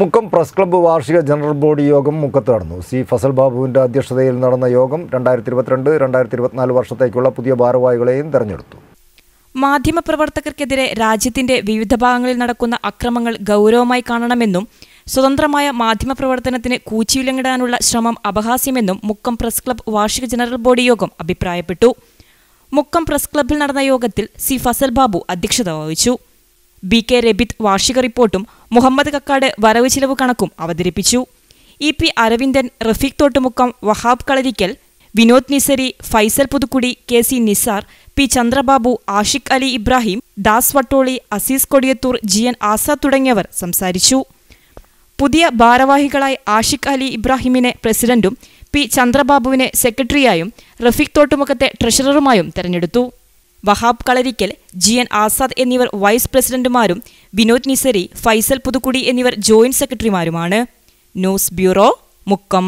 Mukkam press club വാർഷിക general body യോഗം മുക്കത്ത് നടന്നു സി ഫസൽ ബാബുവിൻ്റെ അധ്യക്ഷതയിൽ നടന്ന യോഗം രണ്ടായിരത്തി ഇരുപത്തിരണ്ട് രണ്ടായിരത്തി ഇരുപത്തിനാല് വർഷത്തേക്കുള്ള പുതിയ ഭാരവാഹികളെയും തെരഞ്ഞെടുത്തു മാധ്യമപ്രവർത്തകർക്കെതിരെ രാജ്യത്തിന്റെ വിവിധ ഭാഗങ്ങളിൽ നടക്കുന്ന അക്രമങ്ങൾ ഗൗരവമായി കാണണമെന്നും സ്വതന്ത്രമായ മാധ്യമപ്രവർത്തനത്തിന് കൂച്ചിയിലങ്ങിടാനുള്ള ശ്രമം അപഹാസ്യമെന്നും മുക്കം പ്രസ് ക്ലബ്ബ് വാർഷിക ജനറൽ ബോഡി യോഗം അഭിപ്രായപ്പെട്ടു മുക്കം പ്രസ് ക്ലബ്ബിൽ നടന്ന യോഗത്തിൽ സി ഫസൽ ബാബു അധ്യക്ഷത വഹിച്ചു ബി കെ രബിത് വാർഷിക റിപ്പോർട്ടും മുഹമ്മദ് കക്കാട് വരവ് ചിലവ് കണക്കും അവതരിപ്പിച്ചു E P Aravindan Rafeeq Thottumukkam Wahab Kalarikkal Vinod Nisari Faisal Puthukkudi K C Nisar P Chandrababu Ashiq Ali Ibrahim Das Vattoli Azeez Kodiyathur G N Azad തുടങ്ങിയവർ സംസാരിച്ചു പുതിയ ഭാരവാഹികളായി ആഷിഖ് അലി ഇബ്രാഹിമിനെ പ്രസിഡന്റും പി ചന്ദ്രബാബുവിനെ സെക്രട്ടറിയായും റഫീഖ് തോട്ടുമുഖത്തെ ട്രഷററുമായും തെരഞ്ഞെടുത്തു വഹാബ് കളരിക്കൽ ജി എൻ ആസാദ് എന്നിവർ വൈസ് പ്രസിഡന്റുമാരും വിനോദ് നിസരി ഫൈസൽ പുതുക്കുടി എന്നിവർ ജോയിന്റ് സെക്രട്ടറിമാരുമാണ് ന്യൂസ് ബ്യൂറോ മുക്കം